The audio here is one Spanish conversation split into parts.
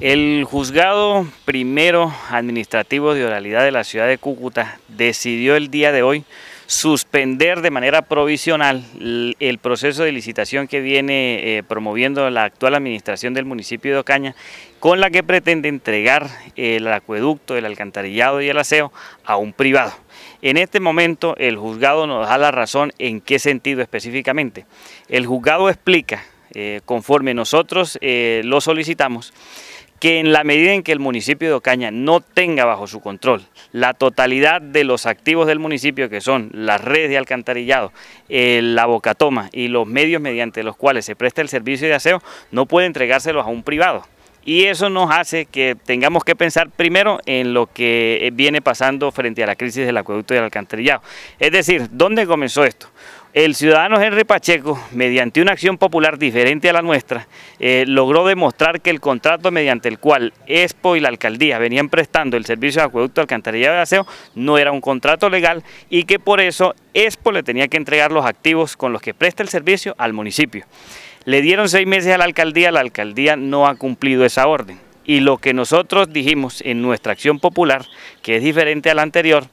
El juzgado primero administrativo de oralidad de la ciudad de Cúcuta decidió el día de hoy suspender de manera provisional el proceso de licitación que viene eh, promoviendo la actual administración del municipio de Ocaña, con la que pretende entregar el acueducto, el alcantarillado y el aseo a un privado. En este momento el juzgado nos da la razón en qué sentido específicamente. El juzgado explica, eh, conforme nosotros eh, lo solicitamos, que en la medida en que el municipio de Ocaña no tenga bajo su control la totalidad de los activos del municipio, que son las redes de alcantarillado, la bocatoma y los medios mediante los cuales se presta el servicio de aseo, no puede entregárselos a un privado. Y eso nos hace que tengamos que pensar primero en lo que eh, viene pasando frente a la crisis del acueducto y del alcantarillado. Es decir, ¿dónde comenzó esto? El ciudadano Henry Pacheco, mediante una acción popular diferente a la nuestra, eh, logró demostrar que el contrato mediante el cual Expo y la alcaldía venían prestando el servicio de acueducto, alcantarillado de aseo no era un contrato legal y que por eso Expo le tenía que entregar los activos con los que presta el servicio al municipio. Le dieron seis meses a la alcaldía, la alcaldía no ha cumplido esa orden. Y lo que nosotros dijimos en nuestra acción popular, que es diferente a la anterior,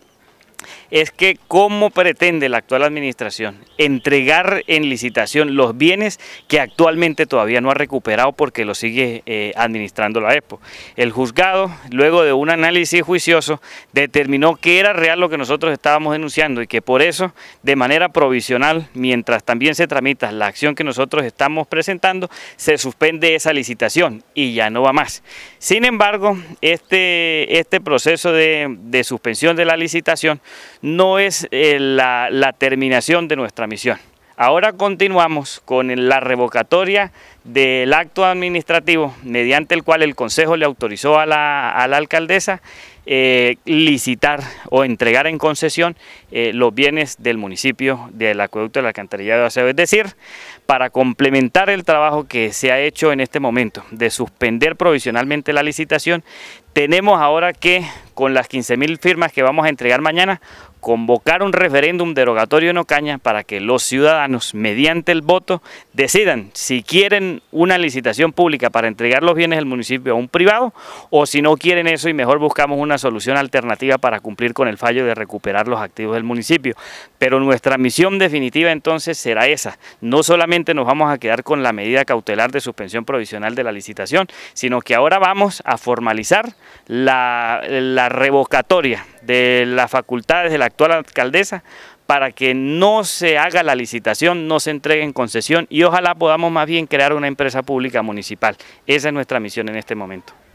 es que cómo pretende la actual administración entregar en licitación los bienes que actualmente todavía no ha recuperado porque lo sigue eh, administrando la EPO. El juzgado, luego de un análisis juicioso, determinó que era real lo que nosotros estábamos denunciando y que por eso, de manera provisional, mientras también se tramita la acción que nosotros estamos presentando, se suspende esa licitación y ya no va más. Sin embargo, este, este proceso de suspensión de la licitación no es eh, la, terminación de nuestra misión. Ahora continuamos con la revocatoria del acto administrativo mediante el cual el Consejo le autorizó a la, a la alcaldesa eh, licitar o entregar en concesión eh, los bienes del municipio del acueducto de la Cantarilla de aseo. Es decir, para complementar el trabajo que se ha hecho en este momento de suspender provisionalmente la licitación, tenemos ahora que con las 15.000 firmas que vamos a entregar mañana, convocar un referéndum derogatorio en Ocaña para que los ciudadanos, mediante el voto, decidan si quieren una licitación pública para entregar los bienes del municipio a un privado o si no quieren eso y mejor buscamos una solución alternativa para cumplir con el fallo de recuperar los activos del municipio. Pero nuestra misión definitiva entonces será esa. No solamente nos vamos a quedar con la medida cautelar de suspensión provisional de la licitación, sino que ahora vamos a formalizar la, revocatoria de las facultades de la actual alcaldesa para que no se haga la licitación, no se entregue en concesión y ojalá podamos más bien crear una empresa pública municipal. Esa es nuestra misión en este momento.